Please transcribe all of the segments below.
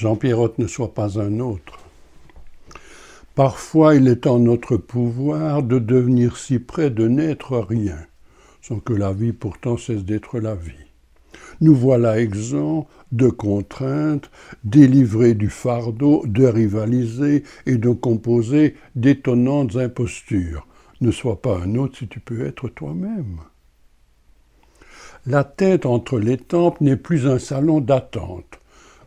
jean Pierrot ne soit pas un autre. Parfois il est en notre pouvoir de devenir si près de n'être rien, sans que la vie pourtant cesse d'être la vie. Nous voilà exempts de contraintes, délivrés du fardeau de rivaliser et de composer d'étonnantes impostures. Ne sois pas un autre si tu peux être toi-même. La tête entre les tempes n'est plus un salon d'attente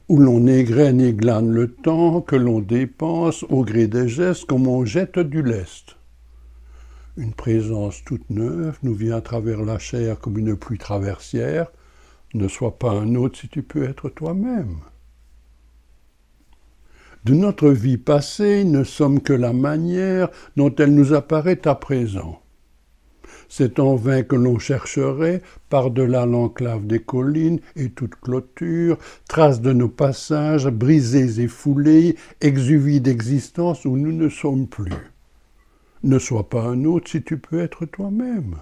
où l'on égrène et glane le temps que l'on dépense au gré des gestes comme on jette du lest. Une présence toute neuve nous vient à travers la chair comme une pluie traversière. Ne sois pas un autre si tu peux être toi-même. De notre vie passée ne sommes que la manière dont elle nous apparaît à présent. C'est en vain que l'on chercherait, par-delà l'enclave des collines et toute clôture, traces de nos passages, brisés et foulés, exuvies d'existence où nous ne sommes plus. Ne sois pas un autre si tu peux être toi-même.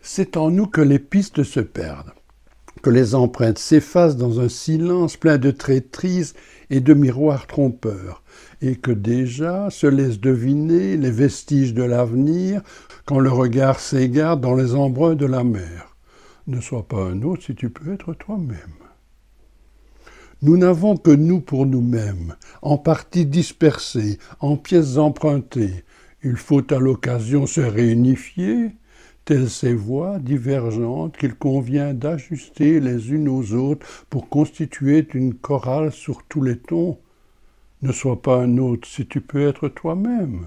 C'est en nous que les pistes se perdent que les empreintes s'effacent dans un silence plein de traîtrise et de miroirs trompeurs, et que déjà se laissent deviner les vestiges de l'avenir quand le regard s'égare dans les embruns de la mer. Ne sois pas un autre si tu peux être toi-même. Nous n'avons que nous pour nous-mêmes, en parties dispersées, en pièces empruntées. Il faut à l'occasion se réunifier, telles ces voix divergentes qu'il convient d'ajuster les unes aux autres pour constituer une chorale sur tous les tons. Ne sois pas un autre si tu peux être toi-même.